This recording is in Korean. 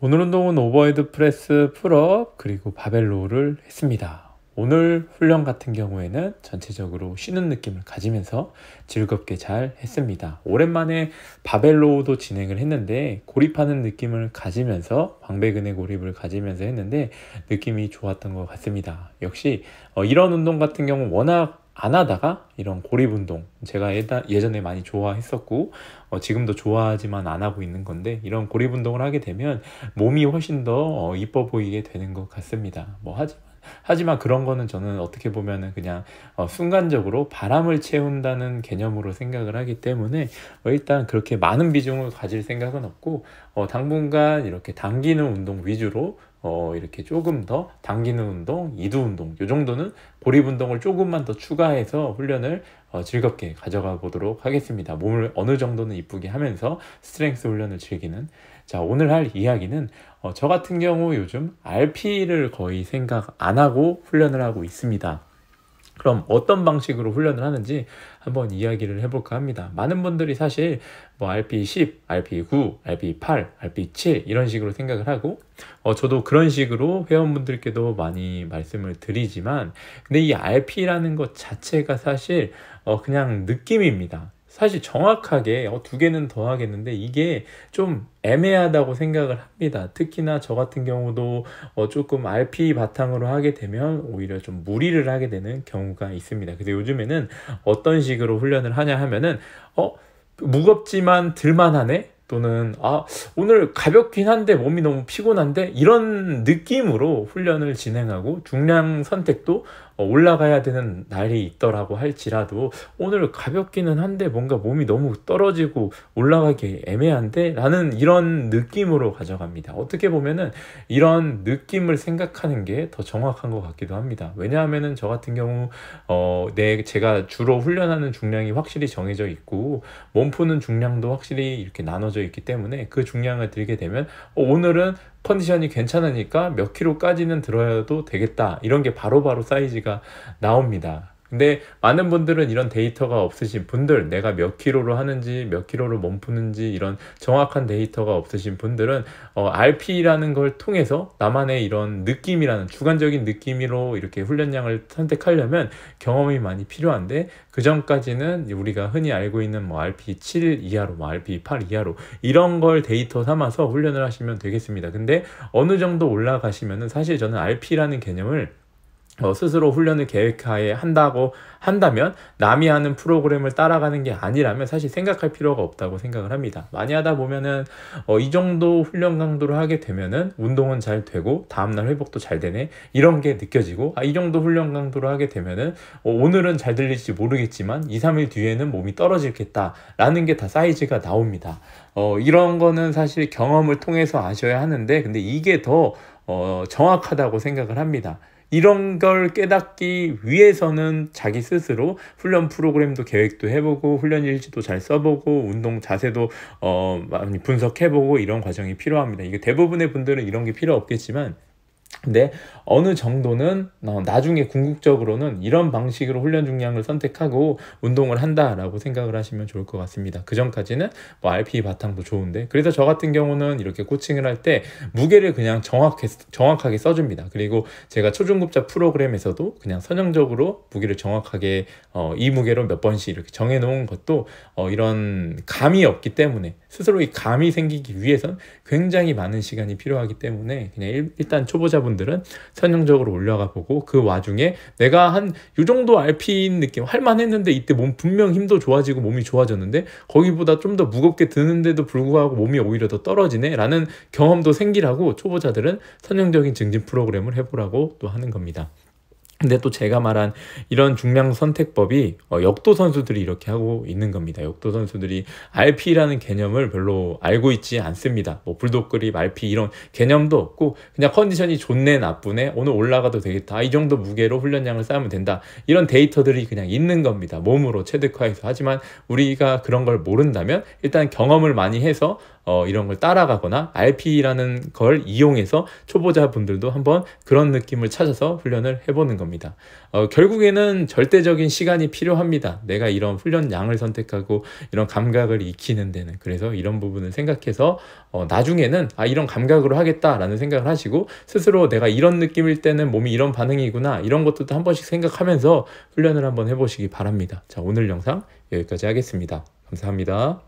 오늘 운동은 오버헤드 프레스, 풀업, 그리고 바벨로우를 했습니다. 오늘 훈련 같은 경우에는 전체적으로 쉬는 느낌을 가지면서 즐겁게 잘 했습니다. 오랜만에 바벨로우도 진행을 했는데 고립하는 느낌을 가지면서 광배근의 고립을 가지면서 했는데 느낌이 좋았던 것 같습니다. 역시 어, 이런 운동 같은 경우 워낙 안 하다가 이런 고립운동 제가 예전에 많이 좋아했었고 어, 지금도 좋아하지만 안 하고 있는 건데 이런 고립운동을 하게 되면 몸이 훨씬 더 어, 이뻐 보이게 되는 것 같습니다 뭐 하지만 하지만 그런 거는 저는 어떻게 보면은 그냥 어, 순간적으로 바람을 채운다는 개념으로 생각을 하기 때문에 어, 일단 그렇게 많은 비중을 가질 생각은 없고 어, 당분간 이렇게 당기는 운동 위주로 어, 이렇게 조금 더 당기는 운동, 이두 운동 이 정도는 보립 운동을 조금만 더 추가해서 훈련을 어, 즐겁게 가져가 보도록 하겠습니다. 몸을 어느 정도는 이쁘게 하면서 스트렝스 훈련을 즐기는 자 오늘 할 이야기는 어, 저 같은 경우 요즘 RP를 거의 생각 안 하고 훈련을 하고 있습니다. 그럼 어떤 방식으로 훈련을 하는지 한번 이야기를 해볼까 합니다. 많은 분들이 사실 뭐 RP10, RP9, RP8, RP7 이런 식으로 생각을 하고 어 저도 그런 식으로 회원분들께도 많이 말씀을 드리지만 근데 이 RP라는 것 자체가 사실 어 그냥 느낌입니다. 사실 정확하게 어, 두 개는 더 하겠는데 이게 좀 애매하다고 생각을 합니다. 특히나 저 같은 경우도 어, 조금 RP 바탕으로 하게 되면 오히려 좀 무리를 하게 되는 경우가 있습니다. 근데 요즘에는 어떤 식으로 훈련을 하냐 하면은 어 무겁지만 들만하네 또는 아 오늘 가볍긴 한데 몸이 너무 피곤한데 이런 느낌으로 훈련을 진행하고 중량 선택도 어, 올라가야 되는 날이 있더라고 할지라도 오늘 가볍기는 한데 뭔가 몸이 너무 떨어지고 올라가기 애매한데 라는 이런 느낌으로 가져갑니다. 어떻게 보면은 이런 느낌을 생각하는 게 더 정확한 것 같기도 합니다. 왜냐하면은 저 같은 경우 어, 내 제가 주로 훈련하는 중량이 확실히 정해져 있고 몸 푸는 중량도 확실히 이렇게 나눠져 있기 때문에 그 중량을 들게 되면 어, 오늘은 컨디션이 괜찮으니까 몇 킬로까지는 들어도 되겠다 이런 게 바로바로 바로 사이즈가 나옵니다 근데 많은 분들은 이런 데이터가 없으신 분들 내가 몇 킬로로 하는지 몇 킬로로 몸푸는지 이런 정확한 데이터가 없으신 분들은 어, RP라는 걸 통해서 나만의 이런 느낌이라는 주관적인 느낌으로 이렇게 훈련량을 선택하려면 경험이 많이 필요한데 그 전까지는 우리가 흔히 알고 있는 뭐 RP 7 이하로 뭐 RP 8 이하로 이런 걸 데이터 삼아서 훈련을 하시면 되겠습니다 근데 어느 정도 올라가시면은 사실 저는 RP라는 개념을 어, 스스로 훈련을 계획하에 한다고 한다면 남이 하는 프로그램을 따라가는 게 아니라면 사실 생각할 필요가 없다고 생각을 합니다. 많이 하다 보면은 어, 이 정도 훈련 강도를 하게 되면은 운동은 잘 되고 다음날 회복도 잘 되네 이런 게 느껴지고 아, 이 정도 훈련 강도를 하게 되면은 어, 오늘은 잘 들릴지 모르겠지만 2, 3일 뒤에는 몸이 떨어질겠다라는 게 다 사이즈가 나옵니다. 어, 이런 거는 사실 경험을 통해서 아셔야 하는데 근데 이게 더 어, 정확하다고 생각을 합니다. 이런 걸 깨닫기 위해서는 자기 스스로 훈련 프로그램도 계획도 해보고 훈련 일지도 잘 써보고 운동 자세도 어, 많이 분석해보고 이런 과정이 필요합니다. 이게 대부분의 분들은 이런 게 필요 없겠지만 근데 어느 정도는 어, 나중에 궁극적으로는 이런 방식으로 훈련 중량을 선택하고 운동을 한다라고 생각을 하시면 좋을 것 같습니다. 그 전까지는 뭐 RP 바탕도 좋은데 그래서 저 같은 경우는 이렇게 코칭을 할 때 무게를 그냥 정확해, 정확하게 써줍니다. 그리고 제가 초중급자 프로그램에서도 그냥 선형적으로 무게를 정확하게 어, 이 무게로 몇 번씩 이렇게 정해놓은 것도 어, 이런 감이 없기 때문에 스스로 이 감이 생기기 위해선 굉장히 많은 시간이 필요하기 때문에 그냥 일, 일단 초보자 사용자분들은 선형적으로 올라가 보고 그 와중에 내가 한 요 정도 RP인 느낌 할 만했는데 이때 몸 분명 힘도 좋아지고 몸이 좋아졌는데 거기보다 좀 더 무겁게 드는데도 불구하고 몸이 오히려 더 떨어지네 라는 경험도 생기라고 초보자들은 선형적인 증진 프로그램을 해보라고 또 하는 겁니다. 근데 또 제가 말한 이런 중량 선택법이 어, 역도 선수들이 이렇게 하고 있는 겁니다. 역도 선수들이 RP라는 개념을 별로 알고 있지 않습니다. 뭐 불독 그립, RP 이런 개념도 없고 그냥 컨디션이 좋네 나쁘네 오늘 올라가도 되겠다 이 정도 무게로 훈련량을 쌓으면 된다 이런 데이터들이 그냥 있는 겁니다. 몸으로 체득화해서 하지만 우리가 그런 걸 모른다면 일단 경험을 많이 해서 어, 이런 걸 따라가거나 RP라는 걸 이용해서 초보자분들도 한번 그런 느낌을 찾아서 훈련을 해보는 겁니다. 어, 결국에는 절대적인 시간이 필요합니다. 내가 이런 훈련 양을 선택하고 이런 감각을 익히는 데는 그래서 이런 부분을 생각해서 어, 나중에는 아 이런 감각으로 하겠다라는 생각을 하시고 스스로 내가 이런 느낌일 때는 몸이 이런 반응이구나 이런 것도 한 번씩 생각하면서 훈련을 한번 해보시기 바랍니다. 자 오늘 영상 여기까지 하겠습니다. 감사합니다.